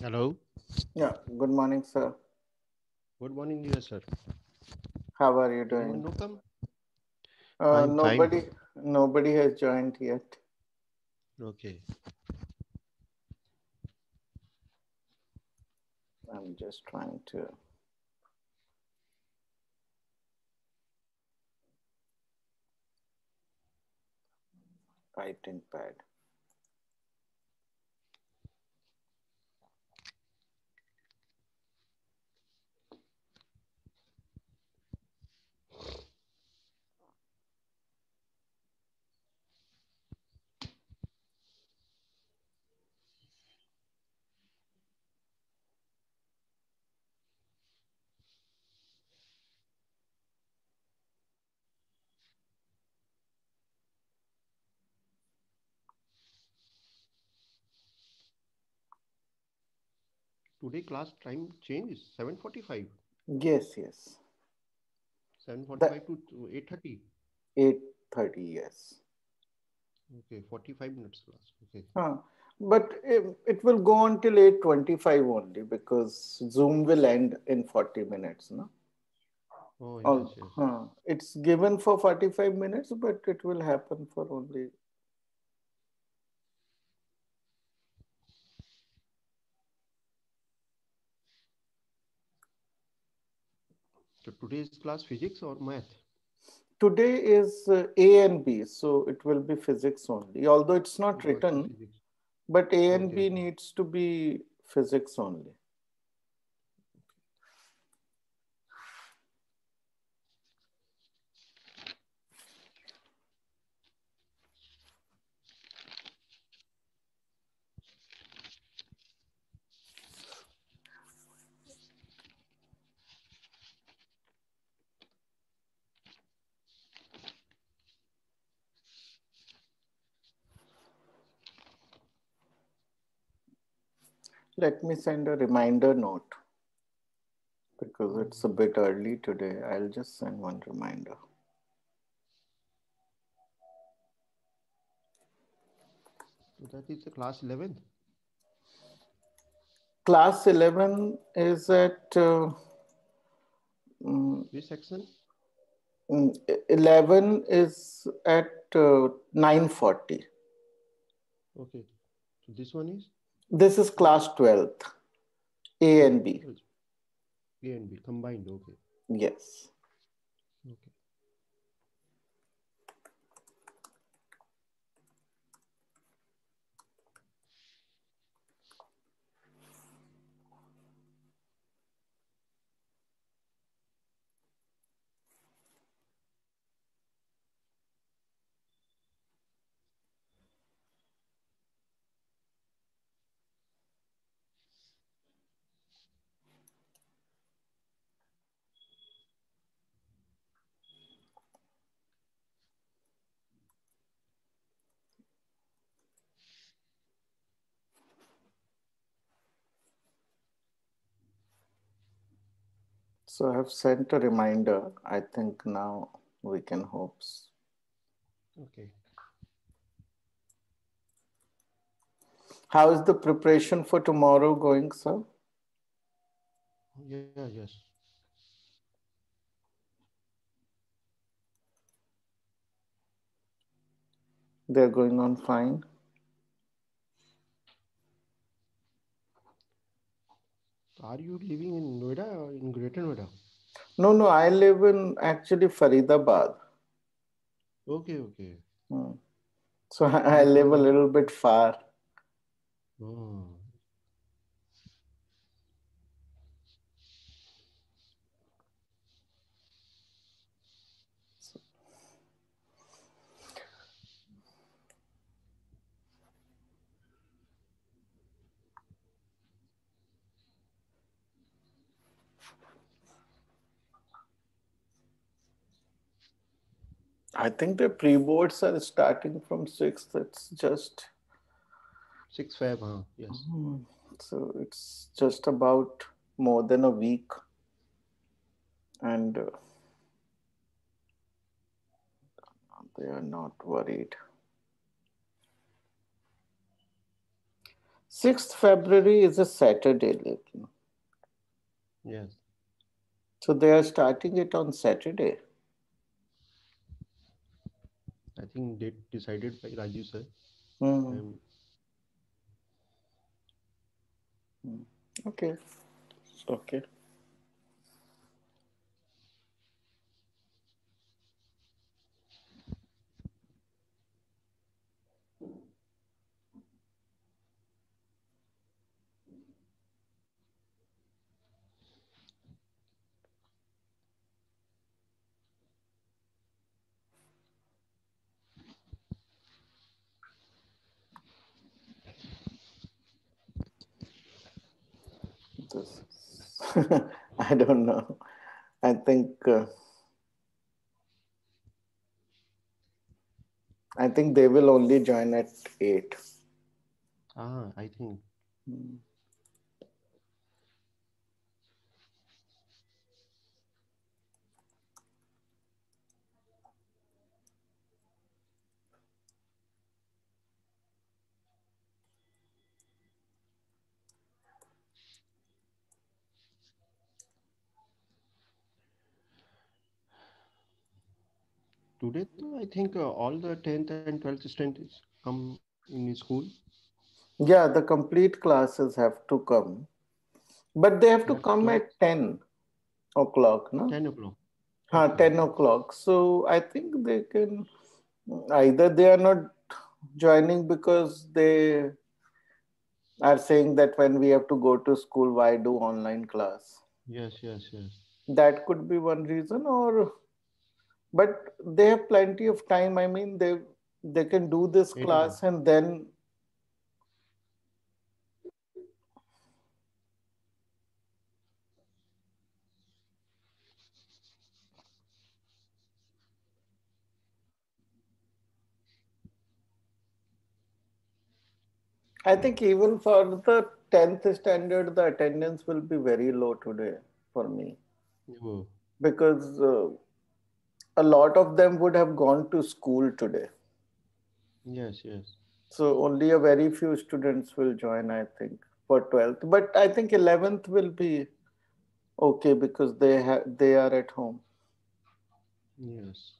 Hello. Yeah. Good morning, sir. Good morning, you, sir. How are you doing? Welcome. Uh, nobody, fine. nobody has joined yet. Okay. I'm just trying to. Typed in pad. today class time change is 7.45. Yes, yes. 7.45 to 8.30? 8.30, yes. Okay, 45 minutes class. Okay. Huh. But it, it will go on till 8.25 only because Zoom will end in 40 minutes, no? Oh, yes, yes. Huh. It's given for 45 minutes, but it will happen for only So today is class physics or math? Today is uh, A and B, so it will be physics only. Although it's not written, but A and okay. B needs to be physics only. let me send a reminder note because it's a bit early today. I'll just send one reminder. That is the class 11. Class 11 is at uh, mm, which section? Mm, 11 is at uh, 940. Okay. So this one is? This is class 12th, A and B. A and B combined, okay. Yes. Okay. So I have sent a reminder. I think now we can hope. Okay. How is the preparation for tomorrow going, sir? Yeah, yes. They're going on fine. Are you living in Noida or in Greater Noida? No, no, I live in actually Faridabad. Okay, okay. Hmm. So I, live a oh. little bit far. Oh. I think the pre boards are starting from sixth. It's just six five. Huh? Yes. Hmm. So it's just about more than a week, and uh, they are not worried. 6th February is a Saturday. Yes. So they are starting it on Saturday. I think date decided by Rajiv sir. Mm. Um, okay. Okay. I don't know. I think uh, I think they will only join at eight. Ah, I think. Mm. today, I think uh, all the 10th and 12th students come in school. Yeah, the complete classes have to come. But they have to come at 10 o'clock, no? 10 o'clock. Huh, 10 o'clock. So I think they can, either they are not joining because they are saying that when we have to go to school, why do online class? Yes, yes, yes. That could be one reason or but they have plenty of time i mean they they can do this mm-hmm. class and then I think even for the 10th standard, the attendance will be very low today for me. Mm -hmm. Because uh, a lot of them would have gone to school today. Yes, yes. So only a very few students will join, I think, for 12th. But I think 11th will be okay because they ha- they are at home. Yes.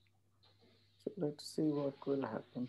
So let's see what will happen.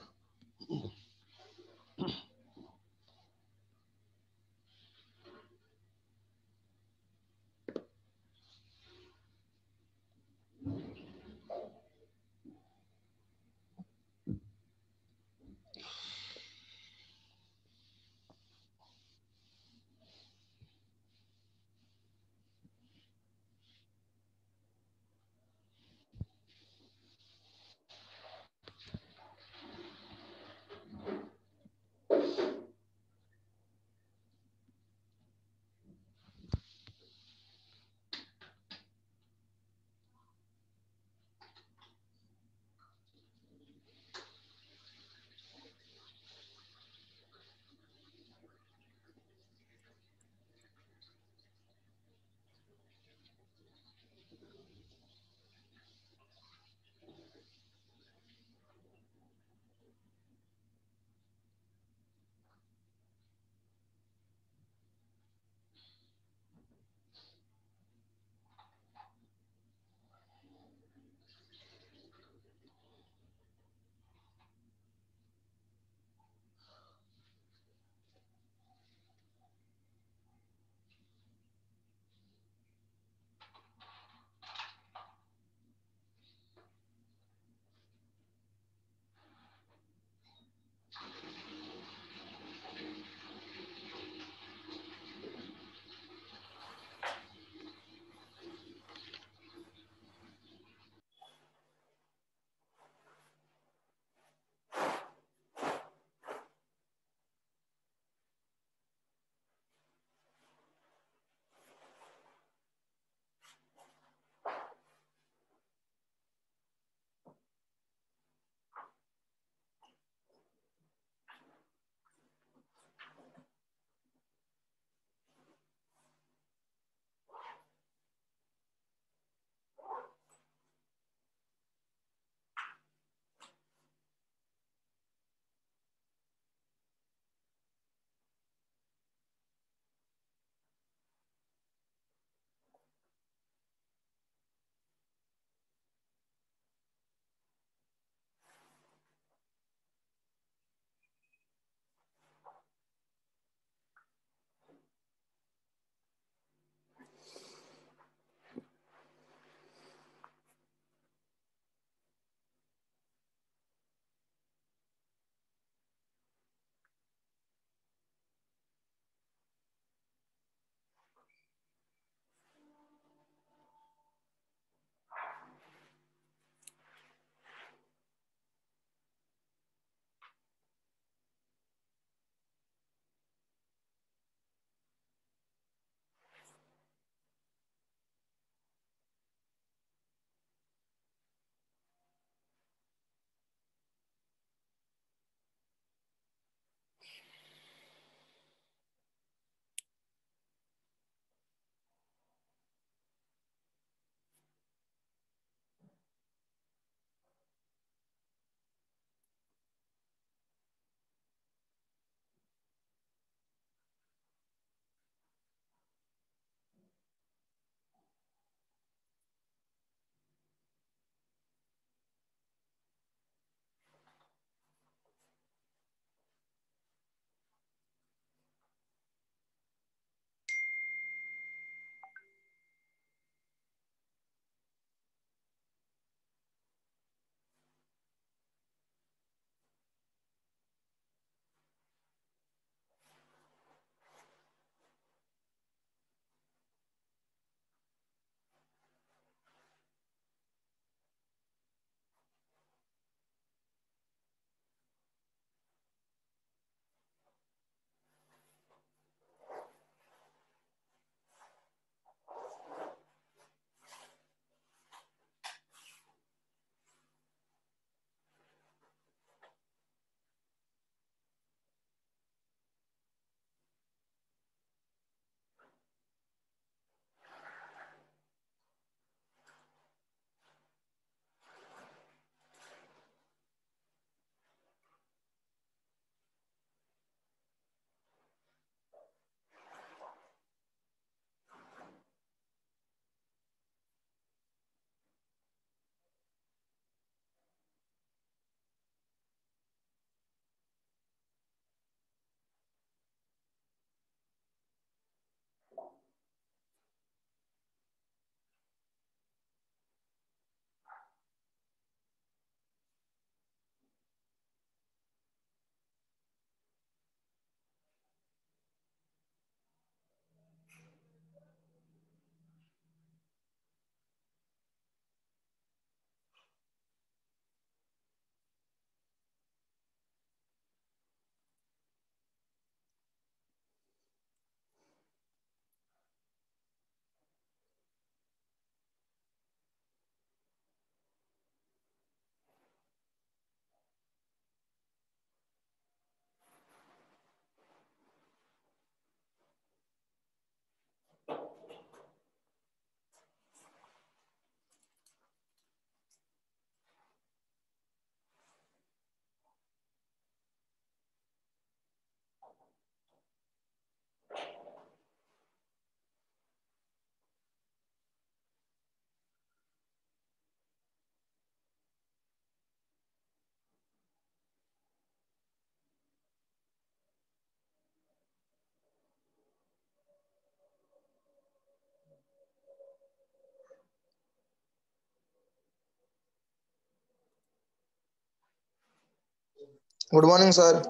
Good morning, sir.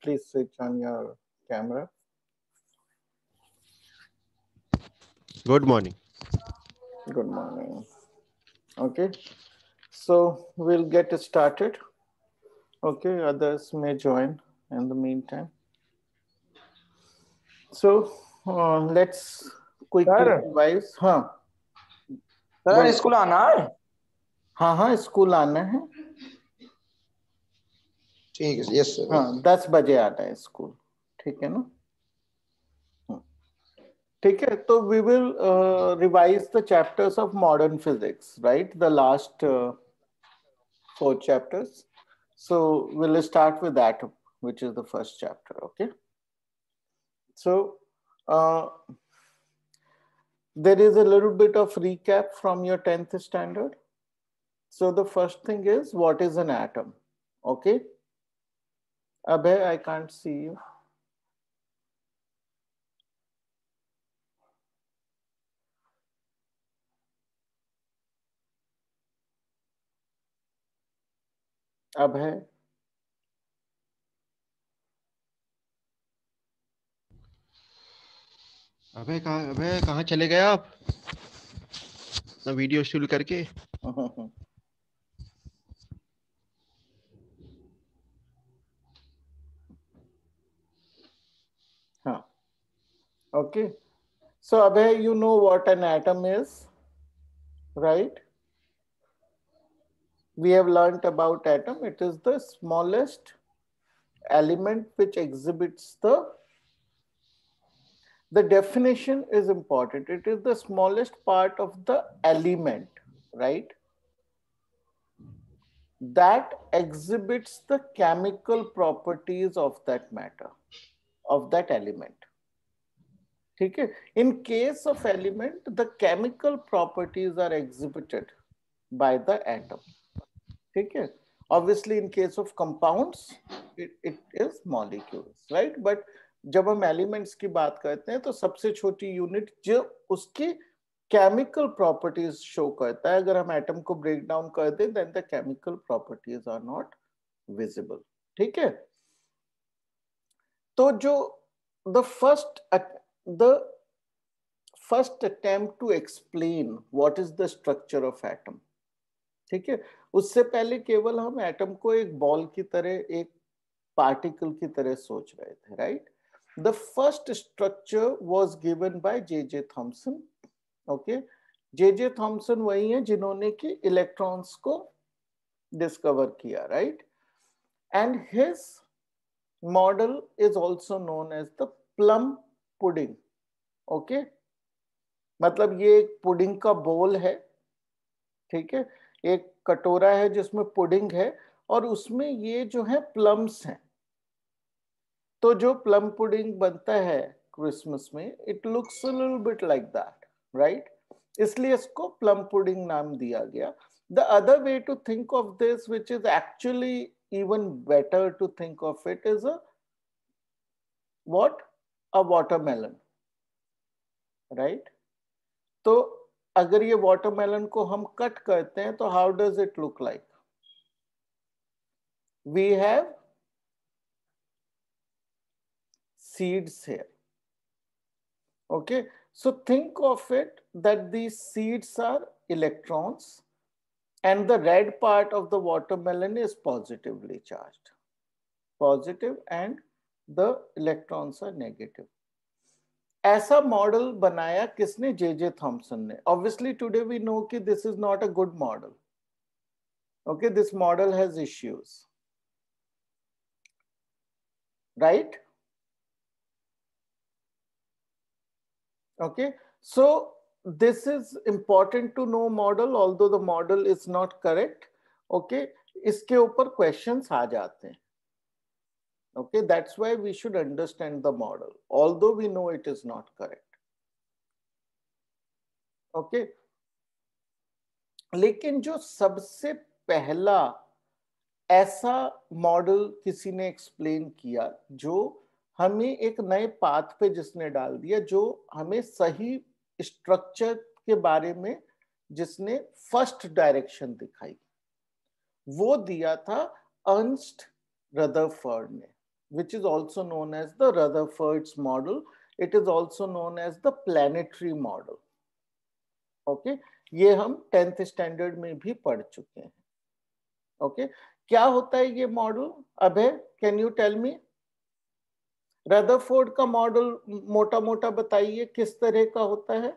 Please switch on your camera. Good morning. Good morning. Okay. So we'll get started. Okay. Others may join in the meantime. So uh, let's quickly revise. Huh. Is school on? हाँ हाँ school आना है ठीक है yes sir हाँ दस बजे आना है स्कूल ठीक है ना ठीक है तो we will revise the chapters of modern physics right the last four chapters. So we'll start with that, which is the first chapter, okay? So uh, there is a little bit of recap from your 10th standard. So the first thing is what is an atom? Okay. Abhay, I can't see you. Abhay. अबे कहा अबे कहा चले गए आप ना video शुरू करके Okay. So Abhay, you know what an atom is, right? We have learnt about atom. It is the smallest element which exhibits the the definition is important. It is the smallest part of the element, right? That exhibits the chemical properties of that matter, of that element. ठीक है in case of element the chemical properties are exhibited by the atom ठीक है obviously in case of compounds it is molecules right but जब हम elements की बात करते हैं तो सबसे छोटी यूनिट जो उसकी केमिकल प्रॉपर्टीज शो करता है अगर हम एटम को ब्रेक डाउन कर दें then the chemical properties are not visible ठीक है तो जो the first the first attempt to explain what is the structure of atom ठीक है उससे पहले केवल हम एटम को एक बॉल की तरह एक पार्टिकल की तरह सोच रहे थे right the first structure was given by J J Thomson okay J J Thomson वही है जिन्होंने कि इलेक्ट्रॉन्स को डिस्कवर किया right and his model is also known as the plum pudding okay मतलब ये एक पुडिंग का बोल है ठीक है एक कटोरा है जिसमें पुडिंग है और उसमें ये जो है प्लम्स हैं तो जो प्लम पुडिंग बनता है क्रिसमस में it looks bit like that right इसलिए इसको प्लम पुडिंग नाम दिया गया the other way to think of this which is actually even better to think of it is at a watermelon right तो अगर ये watermelon को हम cut करते हैं तो how does it look like we have seeds here okay so think of it that these seeds are electrons and the red part of the watermelon is positively charged positive and the electrons are negative. ऐसा model बनाया किसने J J Thomson ने obviously today we know कि this is not a good model okay this model has issues right okay so this is important to know model although the model is not correct okay इसके ऊपर questions आ जाते हैं Okay, that's why we should understand the model, although we know it is not correct. Okay, लेकिन जो सबसे पहला ऐसा model किसी ने एक्सप्लेन किया जो हमें एक नए पाथ पे जिसने डाल दिया जो हमें सही स्ट्रक्चर के बारे में जिसने फर्स्ट डायरेक्शन दिखाई वो दिया था अंस्ट रदरफर्ड ने which is also known as the Rutherford's model. It is also known as the planetary model. okay? ये हम टेंथ स्टैंडर्ड में भी पढ़ चुके हैं ओके okay? क्या होता है ये model Abhay can you tell me Rutherford का मॉडल मोटा मोटा बताइए किस तरह का होता है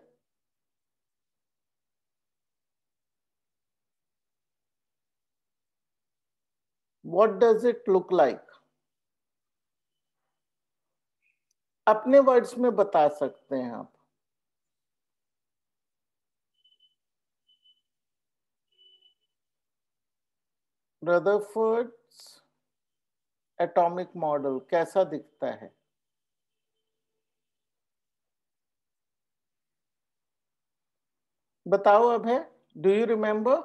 what does it look like अपने वर्ड्स में बता सकते हैं आप रदरफोर्ड्स एटॉमिक मॉडल कैसा दिखता है बताओ अब है डू यू रिमेंबर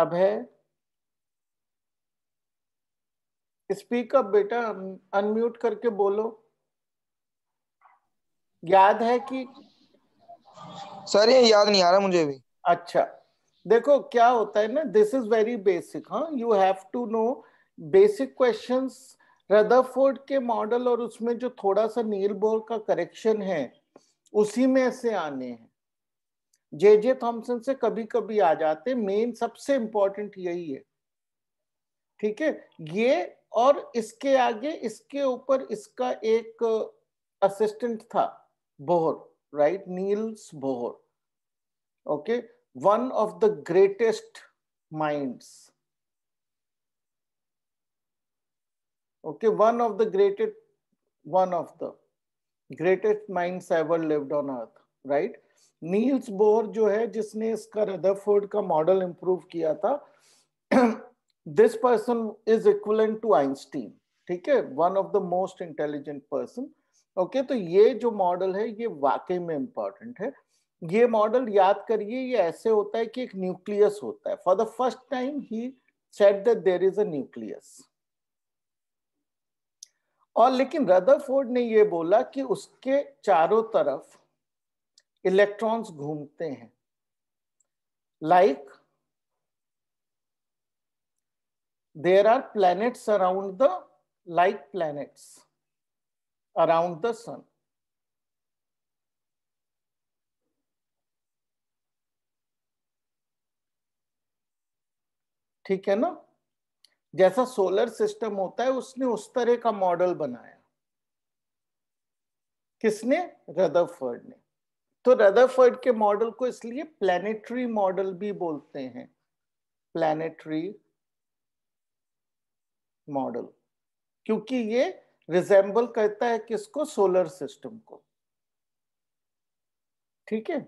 अब है स्पीक अप बेटा अनम्यूट करके बोलो याद है कि सर ये याद नहीं आ रहा मुझे भी अच्छा देखो क्या होता है ना दिस इज वेरी बेसिक हाँ you have to know basic questions Rutherford के मॉडल और उसमें जो थोड़ा सा नील बोर का करेक्शन है उसी में से आने हैं जे जे थॉम्सन से कभी कभी आ जाते मेन सबसे इंपॉर्टेंट यही है ठीक है ये और इसके आगे इसके ऊपर इसका एक असिस्टेंट था Bohr right Niels Bohr okay one of the greatest minds okay one of the greatest one of the greatest minds ever lived on earth right Niels Bohr जो है जिसने इसका रदरफोर्ड का मॉडल इंप्रूव किया था this person is equivalent to Einstein ठीक है one of the most intelligent person okay तो ये जो मॉडल है ये वाकई में इंपॉर्टेंट है ये मॉडल याद करिए ये ऐसे होता है कि एक न्यूक्लियस होता है for the first time he said that there is a nucleus और लेकिन रदरफोर्ड ने ये बोला कि उसके चारों तरफ इलेक्ट्रॉन्स घूमते हैं like like there are planets around the like planets around the sun. ठीक है ना जैसा सोलर सिस्टम होता है उसने उस तरह का मॉडल बनाया किसने रदरफर्ड ने तो रदरफर्ड के मॉडल को इसलिए प्लेनेटरी मॉडल भी बोलते हैं प्लेनेटरी मॉडल क्योंकि ये रिजेंबल करता है किसको सोलर सिस्टम को ठीक है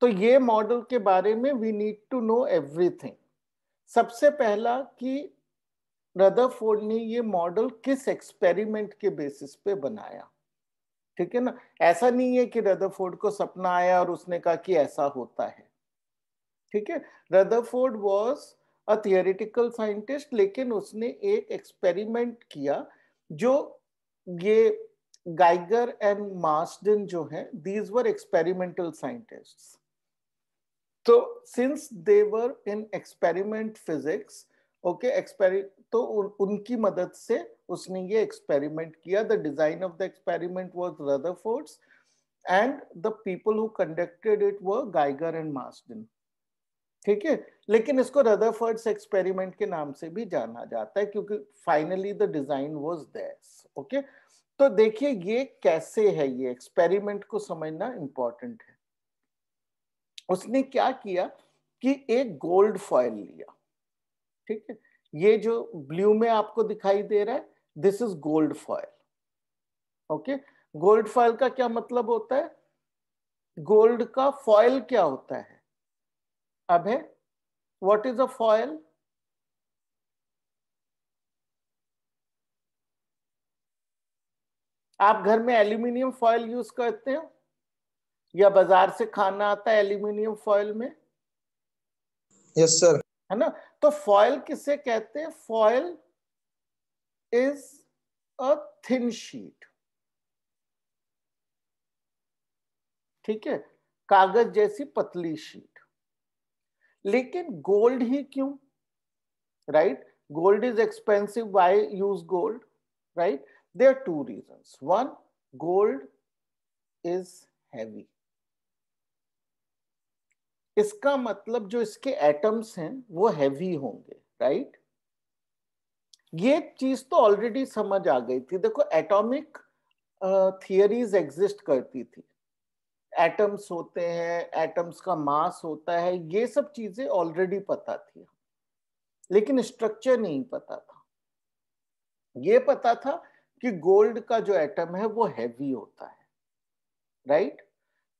तो ये मॉडल के बारे में we need to know everything सबसे पहला कि रदरफोर्ड ने ये मॉडल किस एक्सपेरिमेंट के बेसिस पे बनाया ठीक है ना ऐसा नहीं है कि रदरफोर्ड को सपना आया और उसने कहा कि ऐसा होता है ठीक है Rutherford was a theoretical scientist लेकिन उसने एक एक्सपेरिमेंट किया जो ये गाइगर एंड मास्डन जो है दीज वर एक्सपेरिमेंटल साइंटिस्ट तो since they were in experiment physics okay एक्सपेरि तो उनकी मदद से उसने ये एक्सपेरिमेंट किया the design of the experiment was rather Rutherford's and the people who conducted it were Geiger and Marsden ठीक है लेकिन इसको रदरफर्ड्स एक्सपेरिमेंट के नाम से भी जाना जाता है क्योंकि finally the design was that's okay तो देखिए ये कैसे है ये एक्सपेरिमेंट को समझना इंपॉर्टेंट है उसने क्या किया कि एक गोल्ड फॉयल लिया ठीक है ये जो ब्लू में आपको दिखाई दे रहा है this is gold foil okay gold foil का क्या मतलब होता है गोल्ड का फॉयल क्या होता है Abhay what is a foil आप घर में एल्यूमिनियम फॉयल यूज करते हो या बाजार से खाना आता है एल्यूमिनियम फॉयल में यस सर है ना तो फॉयल किसे कहते हैं foil is a thin sheet ठीक है कागज जैसी पतली शीट लेकिन गोल्ड ही क्यों right gold is expensive why use gold right there are two reasons one gold is heavy इसका मतलब जो इसके एटम्स हैं वो हैवी होंगे राइट ये चीज तो ऑलरेडी समझ आ गई थी देखो एटॉमिक थियरीज एग्जिस्ट करती थी एटम्स होते हैं एटम्स का मास होता है ये सब चीजें ऑलरेडी पता थी लेकिन स्ट्रक्चर नहीं पता था ये पता था कि गोल्ड का जो एटम है वो हैवी होता है राइट right?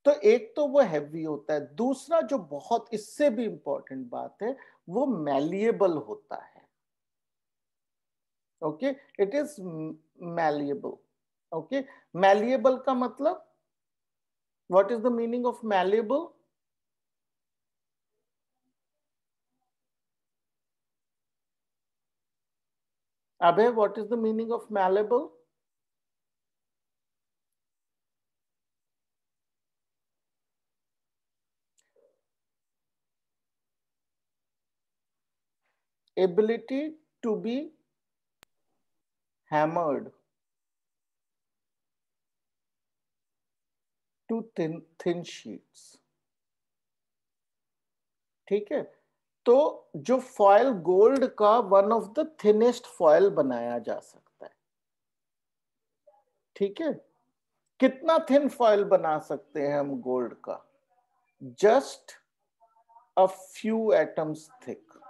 तो एक तो वो हैवी होता है दूसरा जो बहुत इससे भी इंपॉर्टेंट बात है वो मैलिएबल होता है okay it is malleable okay malleable का मतलब What is the meaning of malleable? Abhay, what is the meaning of malleable? Ability to be hammered. To thin thin sheets ठीक है तो जो फॉयल गोल्ड का one of the thinnest foil बनाया जा सकता है ठीक है कितना थिन फॉयल बना सकते हैं हम गोल्ड का just a few atoms thick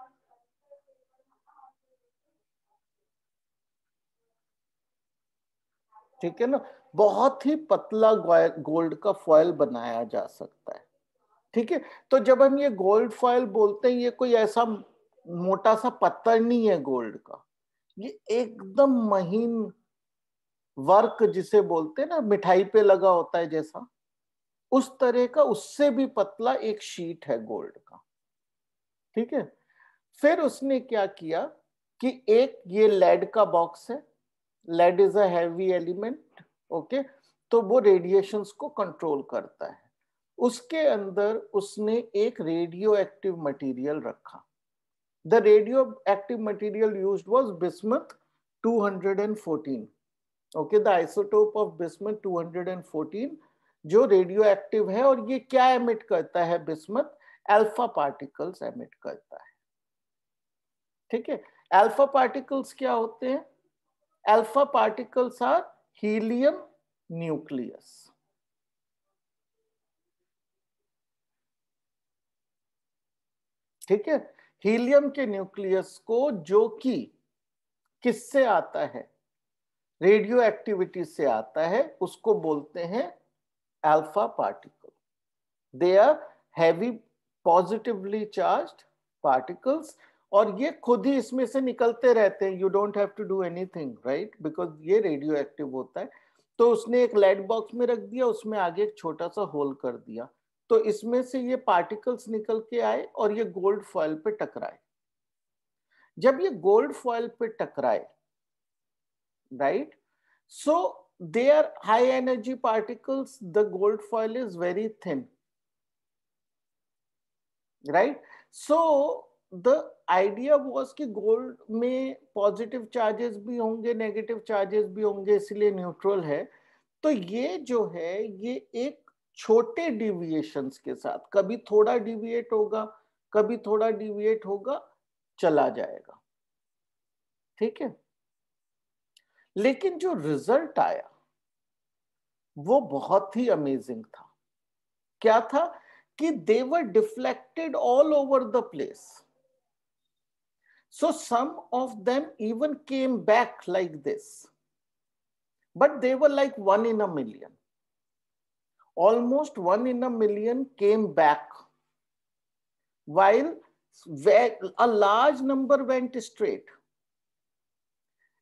ठीक है ना बहुत ही पतला गोल्ड का फॉयल बनाया जा सकता है ठीक है तो जब हम ये गोल्ड फॉयल बोलते हैं ये कोई ऐसा मोटा सा पत्थर नहीं है गोल्ड का ये एकदम महीन वर्क जिसे बोलते हैं ना मिठाई पे लगा होता है जैसा उस तरह का उससे भी पतला एक शीट है गोल्ड का ठीक है फिर उसने क्या किया कि एक ये लेड का बॉक्स है lead is a heavy element okay तो वो रेडिएशंस को कंट्रोल करता है उसके अंदर उसने एक रेडियो एक्टिव मटेरियल रखा the radioactive material used was bismuth 214 okay the isotope of bismuth 214 जो रेडियो एक्टिव है और ये क्या एमिट करता है बिस्मत अल्फा पार्टिकल्स एमिट करता है ठीक है अल्फा पार्टिकल्स क्या होते हैं alpha particles are helium nucleus. ठीक है हीलियम के न्यूक्लियस को जो कि किससे आता है रेडियो एक्टिविटी से आता है उसको बोलते हैं alpha particle they are heavy positively charged particles और ये खुद ही इसमें से निकलते रहते हैं you don't have to do anything right because ये रेडियो एक्टिव होता है तो उसने एक लाइट बॉक्स में रख दिया उसमें आगे एक छोटा सा होल कर दिया तो इसमें से ये पार्टिकल्स निकल के आए और ये गोल्ड फॉयल पे टकराए जब ये गोल्ड फॉयल पे टकराए right so they are high energy particles the gold foil is very thin right so the idea वो कि गोल्ड में पॉजिटिव चार्जेस भी होंगे नेगेटिव चार्जेस भी होंगे इसलिए न्यूट्रल है तो ये जो है ये एक छोटे डिविएशंस के साथ कभी थोड़ा डिविएट होगा कभी थोड़ा डिविएट होगा चला जाएगा ठीक है लेकिन जो रिजल्ट आया वो बहुत ही अमेजिंग था क्या था कि they were deflected all over the place So some of them even came back like this. But they were like one in a million. Almost one in a million came back. While a large number went straight.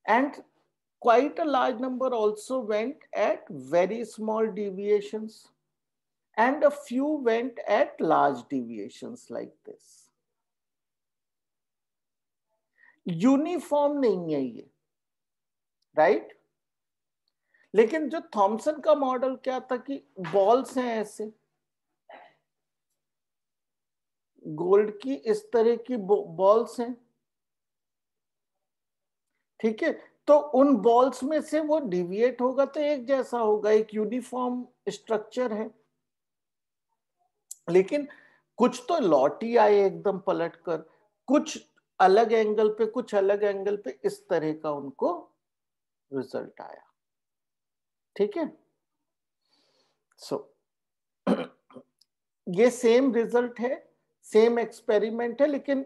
And quite a large number also went at very small deviations. And a few went at large deviations like this. Uniform नहीं है ये right right? लेकिन जो Thompson का model क्या था कि balls हैं ऐसे गोल्ड की इस तरह की बॉल्स हैं ठीक है तो उन बॉल्स में से वो डिविएट होगा तो एक जैसा होगा एक यूनिफॉर्म स्ट्रक्चर है लेकिन कुछ तो लॉटी आए एकदम पलट कर कुछ अलग एंगल पे कुछ अलग एंगल पे इस तरह का उनको रिजल्ट आया ठीक है सो ये सेम रिजल्ट है सेम एक्सपेरिमेंट है लेकिन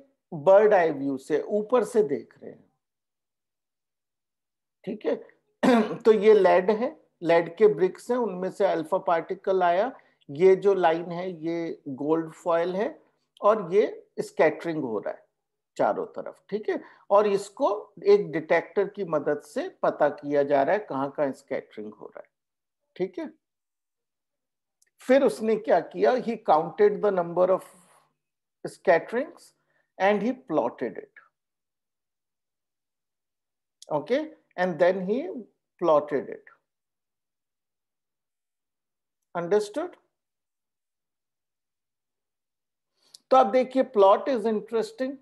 बर्ड आई व्यू से ऊपर से देख रहे हैं ठीक है तो ये लेड है लेड के ब्रिक्स हैं उनमें से अल्फा पार्टिकल आया ये जो लाइन है ये गोल्ड फॉयल है और ये स्कैटरिंग हो रहा है चारों तरफ ठीक है और इसको एक डिटेक्टर की मदद से पता किया जा रहा है कहाँ कहाँ स्कैटरिंग हो रहा है ठीक है फिर उसने क्या किया he counted the number of scatterings and he plotted it okay and then he plotted it understood तो आप देखिए प्लॉट इज इंटरेस्टिंग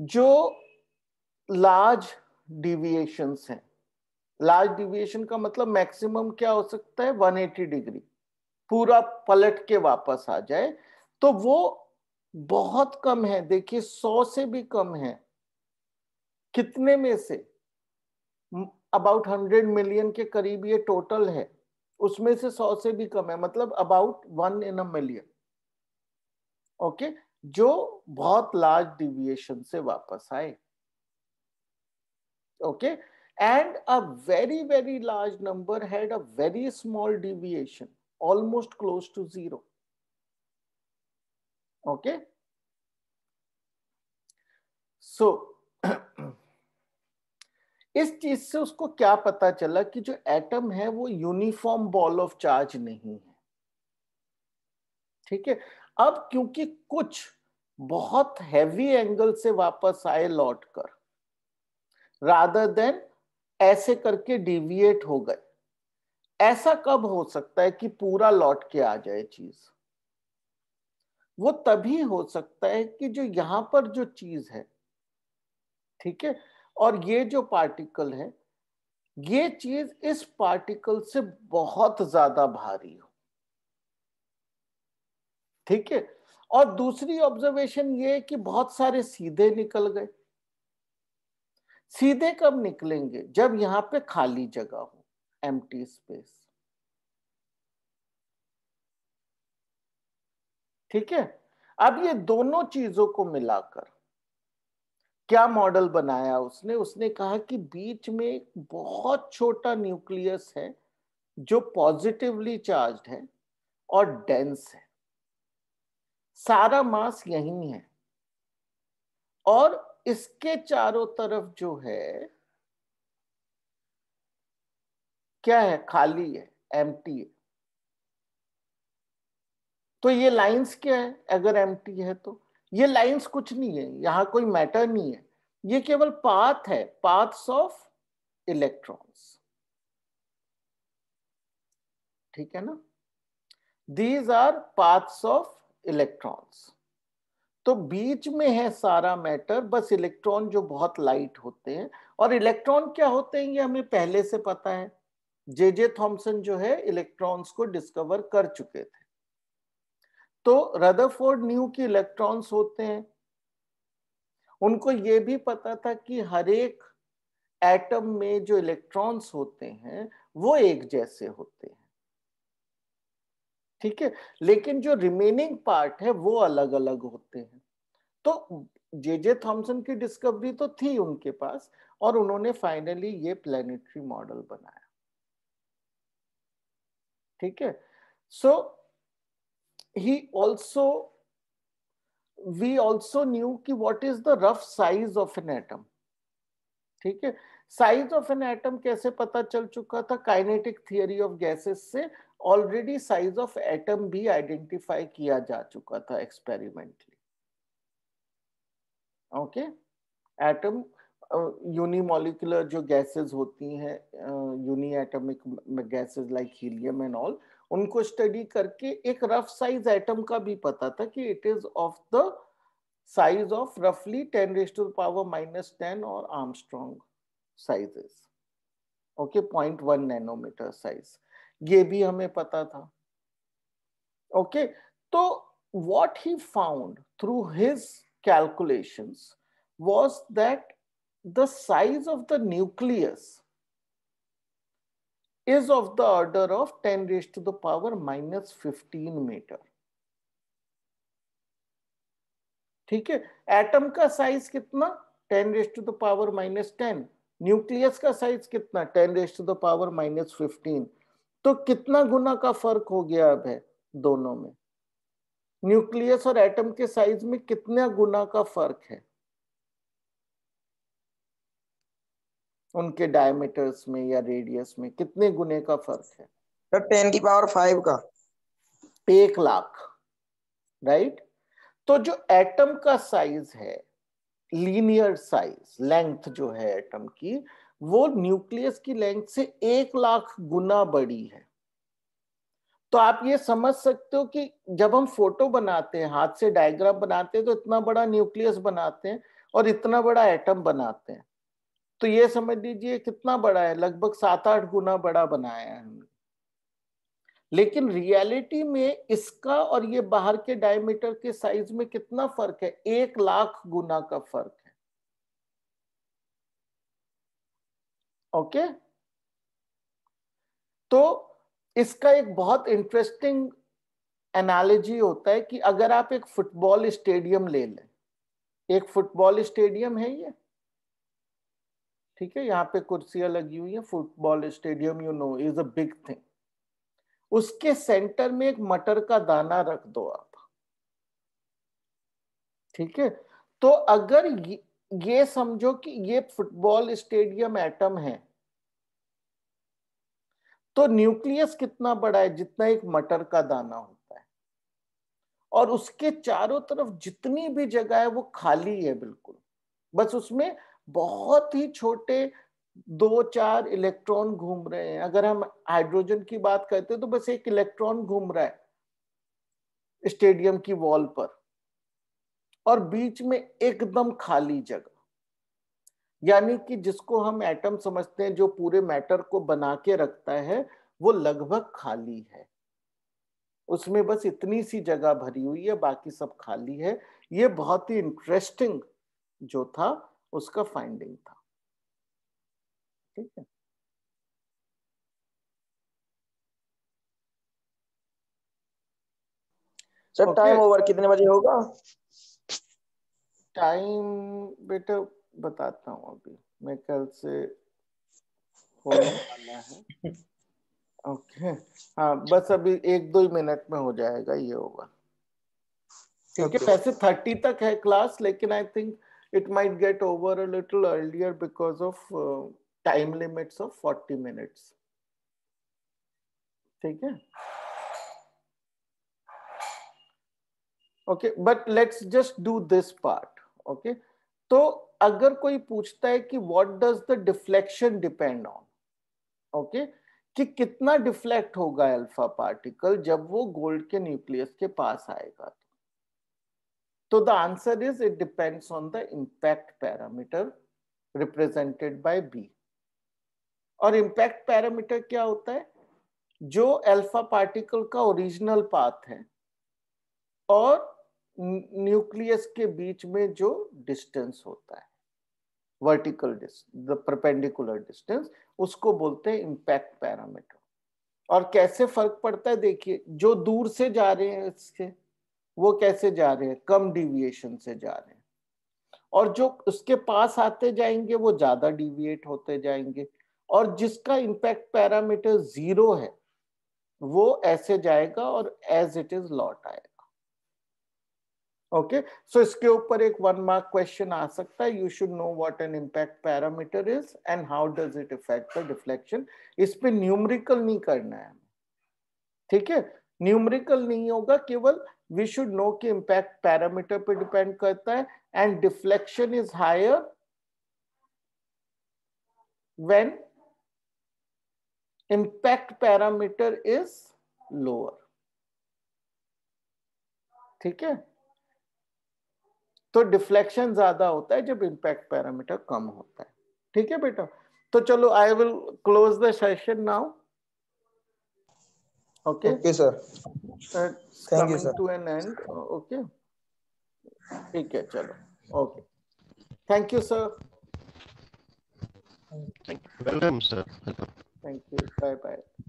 जो लार्ज डिविएशंस हैं लार्ज डिविएशन का मतलब मैक्सिमम क्या हो सकता है 180 डिग्री पूरा पलट के वापस आ जाए तो वो बहुत कम है देखिए 100 से भी कम है कितने में से अबाउट 100 मिलियन के करीब ये टोटल है उसमें से 100 से भी कम है मतलब about one in a million okay जो बहुत लार्ज डिविएशन से वापस आए okay and a very very large number had a very small deviation almost close to zero okay so इस चीज से उसको क्या पता चला कि जो एटम है वो यूनिफॉर्म बॉल ऑफ चार्ज नहीं है ठीक है अब क्योंकि कुछ बहुत हैवी एंगल से वापस आए लौट कर रादर देन ऐसे करके डिविएट हो गए ऐसा कब हो सकता है कि पूरा लौट के आ जाए चीज वो तभी हो सकता है कि जो यहां पर जो चीज है ठीक है और ये जो पार्टिकल है ये चीज इस पार्टिकल से बहुत ज्यादा भारी हो ठीक है और दूसरी ऑब्जर्वेशन ये कि बहुत सारे सीधे निकल गए सीधे कब निकलेंगे जब यहां पे खाली जगह हो एम स्पेस ठीक है अब ये दोनों चीजों को मिलाकर क्या मॉडल बनाया उसने उसने कहा कि बीच में एक बहुत छोटा न्यूक्लियस है जो पॉजिटिवली चार्ज्ड है और डेंस है सारा मास यही है और इसके चारों तरफ जो है क्या है खाली है एम है तो ये लाइंस क्या है अगर एम है तो ये लाइंस कुछ नहीं है यहां कोई मैटर नहीं है ये केवल पाथ है पाथ्स ऑफ इलेक्ट्रॉन्स ठीक है ना these are paths of electrons तो बीच में है सारा मैटर बस इलेक्ट्रॉन जो बहुत लाइट होते हैं और इलेक्ट्रॉन क्या होते हैं ये हमें पहले से पता है जे जे थॉम्सन जो है इलेक्ट्रॉन्स को डिस्कवर कर चुके थे तो रदरफोर्ड न्यू की इलेक्ट्रॉन्स होते हैं उनको ये भी पता था कि हर एक एटम में जो इलेक्ट्रॉन्स होते हैं वो एक जैसे होते हैं ठीक है लेकिन जो रिमेनिंग पार्ट है वो अलग अलग होते हैं तो जे जे थॉम्सन की डिस्कवरी तो थी उनके पास और उन्होंने फाइनली ये प्लेनेटरी मॉडल बनाया ठीक है so he also we also knew कि what is the rough size of an atom ठीक है साइज ऑफ एन एटम कैसे पता चल चुका था काइनेटिक थियरी ऑफ गैसेस से ऑलरेडी साइज ऑफ एटम भी आइडेंटिफाई किया जा चुका था एक्सपेरिमेंटली ओके एटम यूनिमोलिकुलर जो गैसेस होती हैं uni atomic gases like helium and all उनको स्टडी करके एक रफ साइज एटम का भी पता था कि it is of the size of रफली ten raise to power minus ten और strong sizes okay point one nanometer size ये भी हमें पता था ओके okay? तो what he found through his calculations was that the size of the nucleus is of the order of 10 raised to the power minus 15 meter. ठीक है atom का size कितना 10 raise to the power minus 10 nucleus का size कितना 10 raise to the power minus 15 तो कितना गुना का फर्क हो गया अब है दोनों में न्यूक्लियस और एटम के साइज में कितना गुना का फर्क है उनके डायमीटर्स में या रेडियस में कितने गुने का फर्क है टेन तो की पावर फाइव का एक लाख राइट तो जो एटम का साइज है लीनियर साइज लेंथ जो है एटम की वो न्यूक्लियस की लेंथ से एक लाख गुना बड़ी है तो आप ये समझ सकते हो कि जब हम फोटो बनाते हैं हाथ से डायग्राम बनाते हैं तो इतना बड़ा न्यूक्लियस बनाते हैं और इतना बड़ा एटम बनाते हैं तो ये समझ लीजिए कितना बड़ा है लगभग सात आठ गुना बड़ा बनाया है हमने लेकिन रियलिटी में इसका और ये बाहर के डायमीटर के साइज में कितना फर्क है एक लाख गुना का फर्क ओके तो इसका एक बहुत इंटरेस्टिंग एनालॉजी होता है कि अगर आप एक फुटबॉल स्टेडियम ले लें एक फुटबॉल स्टेडियम है ये ठीक है यहाँ पे कुर्सियां लगी हुई है football stadium you know is a big thing उसके सेंटर में एक मटर का दाना रख दो आप ठीक है तो अगर ये समझो कि ये फुटबॉल स्टेडियम एटम है तो न्यूक्लियस कितना बड़ा है जितना एक मटर का दाना होता है और उसके चारों तरफ जितनी भी जगह है वो खाली है बिल्कुल बस उसमें बहुत ही छोटे दो चार इलेक्ट्रॉन घूम रहे हैं अगर हम हाइड्रोजन की बात करते हैं तो बस एक इलेक्ट्रॉन घूम रहा है स्टेडियम की वॉल पर और बीच में एकदम खाली जगह यानी कि जिसको हम एटम समझते हैं जो पूरे मैटर को बना के रखता है वो लगभग खाली है उसमें बस इतनी सी जगह भरी हुई है बाकी सब खाली है ये बहुत ही इंटरेस्टिंग जो था उसका फाइंडिंग था ठीक है सर टाइम ओवर कितने बजे होगा टाइम बेटा बताता हूँ अभी मैं कल से फोन वाला है ओके हाँ बस अभी एक दो ही मिनट में हो जाएगा ये होगा क्योंकि वैसे थर्टी तक है क्लास लेकिन I think it might get over a little earlier because of time limits of forty minutes ठीक है okay but let's just do this part okay तो अगर कोई पूछता है कि what does the deflection depend on okay कि कितना डिफ्लेक्ट होगा अल्फा पार्टिकल जब वो गोल्ड के न्यूक्लियस के पास आएगा तो the answer is it depends on the impact parameter represented by B और इंपैक्ट पैरामीटर क्या होता है जो अल्फा पार्टिकल का ओरिजिनल पाथ है और न्यूक्लियस के बीच में जो डिस्टेंस होता है वर्टिकल डिस्टेंस परपेंडिकुलर डिस्टेंस उसको बोलते हैं इम्पैक्ट पैरामीटर और कैसे फर्क पड़ता है देखिए जो दूर से जा रहे हैं इसके वो कैसे जा रहे हैं कम डिविएशन से जा रहे हैं और जो उसके पास आते जाएंगे वो ज्यादा डिविएट होते जाएंगे और जिसका इम्पैक्ट पैरामीटर जीरो है वो ऐसे जाएगा और एज इट इज लौट आएगा ओके सो इसके ऊपर एक वन मार्क क्वेश्चन आ सकता है you should know what an impact parameter is and how does it effect the deflection इस पे न्यूमरिकल नहीं करना है ठीक है न्यूमरिकल नहीं होगा केवल वी शुड नो कि इम्पैक्ट पैरामीटर पे डिपेंड करता है and deflection is higher when impact parameter is lower ठीक है तो डिफ्लेक्शन ज्यादा होता है जब इम्पैक्ट पैरामीटर कम होता है ठीक है बेटा तो चलो I will close the session now okay sir thank you to an and okay ठीक है चलो okay thank you sir welcome sir thank you bye bye